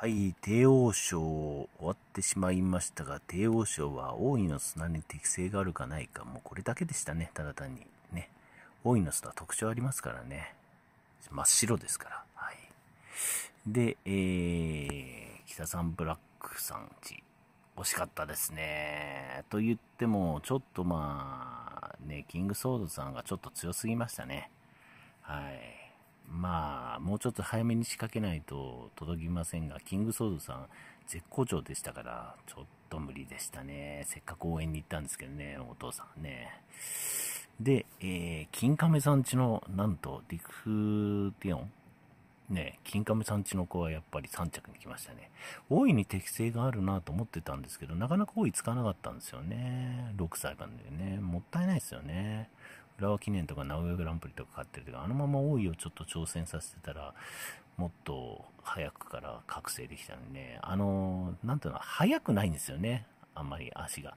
はい、帝王賞終わってしまいましたが、帝王賞は王位の砂に適性があるかないか、もうこれだけでしたね、ただ単に。ね。王位の砂特徴ありますからね。真っ白ですから。はい。で、えー、北さんブラックさんち、惜しかったですね。と言っても、ちょっとまあ、ね、キングソードさんがちょっと強すぎましたね。はい。まあ、もうちょっと早めに仕掛けないと届きませんが、キングソードさん、絶好調でしたから、ちょっと無理でしたね。せっかく応援に行ったんですけどね、お父さんね。で、えー、金亀さんちの、なんと、リクティオンね、金亀さんちの子はやっぱり3着に来ましたね。大いに適性があるなと思ってたんですけど、なかなか大いつかなかったんですよね。6歳までね。もったいないですよね。浦和記念とか名古屋グランプリとか勝ってるとか、あのまま王位をちょっと挑戦させてたら、もっと早くから覚醒できたのにね、あの、なんていうの、速くないんですよね。あんまり足が。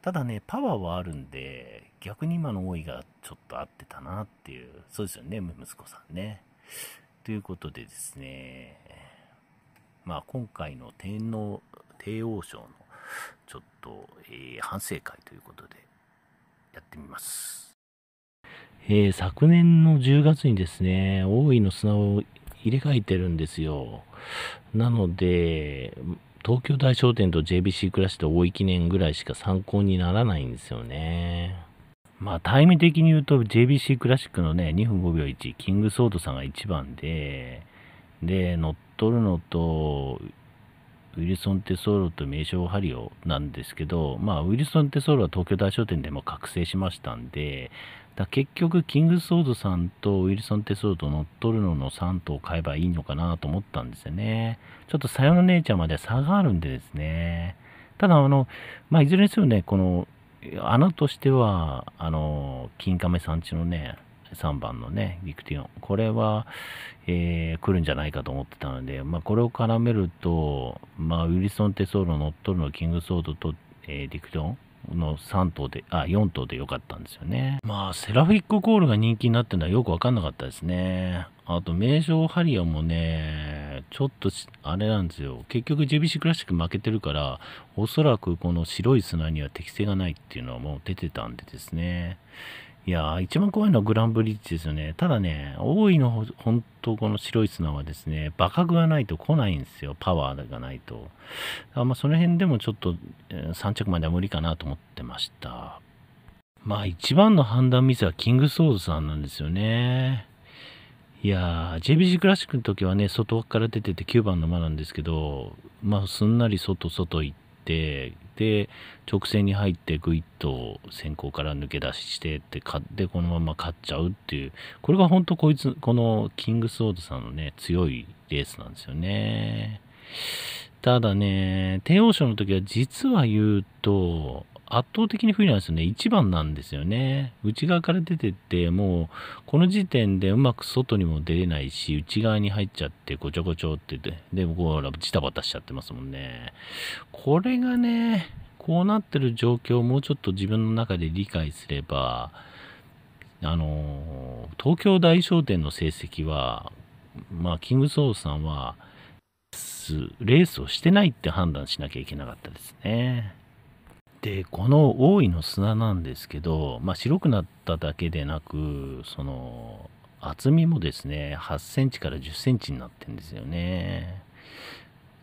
ただね、パワーはあるんで、逆に今の多いがちょっと合ってたなっていう、そうですよね、息子さんね。ということでですね、まあ今回の天皇、帝王賞のちょっと、えー、反省会ということでやってみます。えー、昨年の10月にですね、大井の砂を入れ替えてるんですよ。なので、東京大商店と JBC クラッシュと大井記念ぐらいしか参考にならないんですよね。まあ、タイム的に言うと JBC クラシックのね、2分5秒1、キングソードさんが1番で、で、乗っ取るのと、ウィルソン・テソーロと名称ハリオなんですけど、まあ、ウィルソン・テソーロは東京大商店でも覚醒しましたんで、だ結局、キングソードさんとウィルソン・テソード乗っ取るのの3頭買えばいいのかなと思ったんですよね。ちょっとさよの姉ちゃんまで差があるんでですね。ただ、あの、まあ、いずれにせよね、この、穴としては、あの、金亀さんちのね、3番のね、ビクティオン。これは、えー、来るんじゃないかと思ってたので、まあ、これを絡めると、まあ、ウィルソン・テソード、乗っ取るのキングソードと、えー、ディクティオンの3頭で、あ、4頭で良かったんですよね。まあ、セラフィックコールが人気になってるのはよくわかんなかったですね。あと、名称ハリアもね、ちょっとあれなんですよ。結局 JBC クラシック負けてるから、おそらくこの白い砂には適性がないっていうのはもう出てたんでですね。いや一番怖いのはグランブリッジですよね。ただね、大井の本当この白い砂はですね、バカ具がないと来ないんですよ。パワーがないと。あまあ、その辺でもちょっと、えー、3着までは無理かなと思ってました。まあ一番の判断ミスはキングソードさんなんですよね。いやー、j b c クラシックの時はね、外から出てて9番の間なんですけど、まあすんなり外外行っってで直線に入ってグイッと先行から抜け出してって買ってこのまま勝っちゃうっていうこれが本当こいつこのキングソードさんのね強いレースなんですよねただね帝王賞の時は実は言うと圧倒的に不利なんですよね。1番なんですよね。内側から出てって、もう、この時点でうまく外にも出れないし、内側に入っちゃって、ごちょごちょってて、で、僕こジタバタしちゃってますもんね。これがね、こうなってる状況をもうちょっと自分の中で理解すれば、あの、東京大商店の成績は、まあ、キングソーさんは、レースをしてないって判断しなきゃいけなかったですね。でこの大井の砂なんですけど、まあ、白くなっただけでなくその厚みもですね8センチから10センチになってるんですよね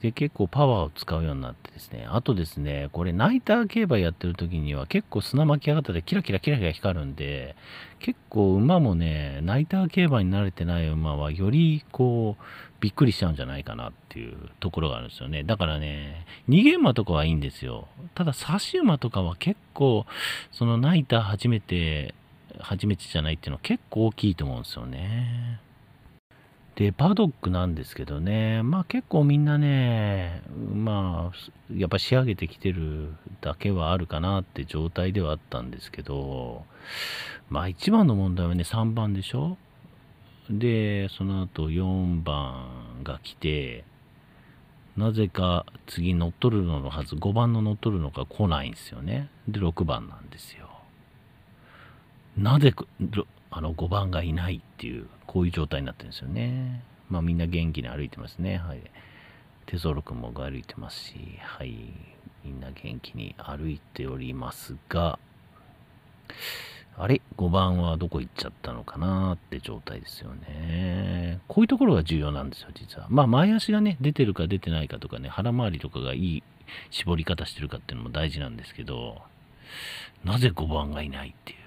で、結構パワーを使うようになってですね、あとですね、これナイター競馬やってる時には結構砂巻き型でキラキラキラキラ光るんで、結構馬もね、ナイター競馬に慣れてない馬はよりこう、びっくりしちゃうんじゃないかなっていうところがあるんですよね。だからね、逃げ馬とかはいいんですよ。ただ差し馬とかは結構、そのナイター初めて、初めてじゃないっていうのは結構大きいと思うんですよね。で、パドックなんですけどね、まあ結構みんなね、まあ、やっぱ仕上げてきてるだけはあるかなって状態ではあったんですけど、まあ一番の問題はね、3番でしょで、その後4番が来て、なぜか次乗っ取るののはず、5番の乗っ取るのが来ないんですよね。で、6番なんですよ。なぜあの5番がいないっていう、こういう状態になってるんですよね。まあみんな元気に歩いてますね。はい。テゾロ君も歩いてますし、はい。みんな元気に歩いておりますが、あれ ?5 番はどこ行っちゃったのかなって状態ですよね。こういうところが重要なんですよ、実は。まあ、前足がね、出てるか出てないかとかね、腹回りとかがいい絞り方してるかっていうのも大事なんですけど、なぜ5番がいないっていう。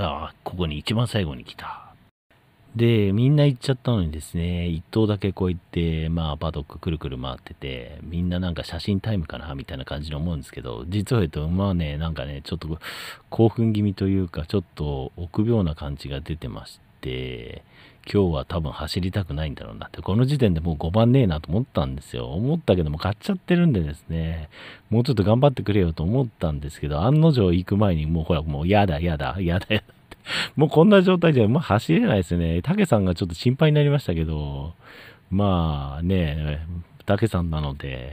ああ、ここに一番最後に来た。で、みんな行っちゃったのにですね、一頭だけこう行って、まあ、パドックくるくる回ってて、みんななんか写真タイムかなみたいな感じに思うんですけど、実は言うと馬はね、なんかね、ちょっと興奮気味というか、ちょっと臆病な感じが出てまして、今日は多分走りたくないんだろうなって、この時点でもう5番ねえなと思ったんですよ。思ったけども買っちゃってるんでですね、もうちょっと頑張ってくれよと思ったんですけど、案の定行く前にもうほら、もうやだやだ、やだやだって、もうこんな状態じゃ、まあ走れないですね。たけさんがちょっと心配になりましたけど、まあね、たけさんなので、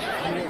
Yeah.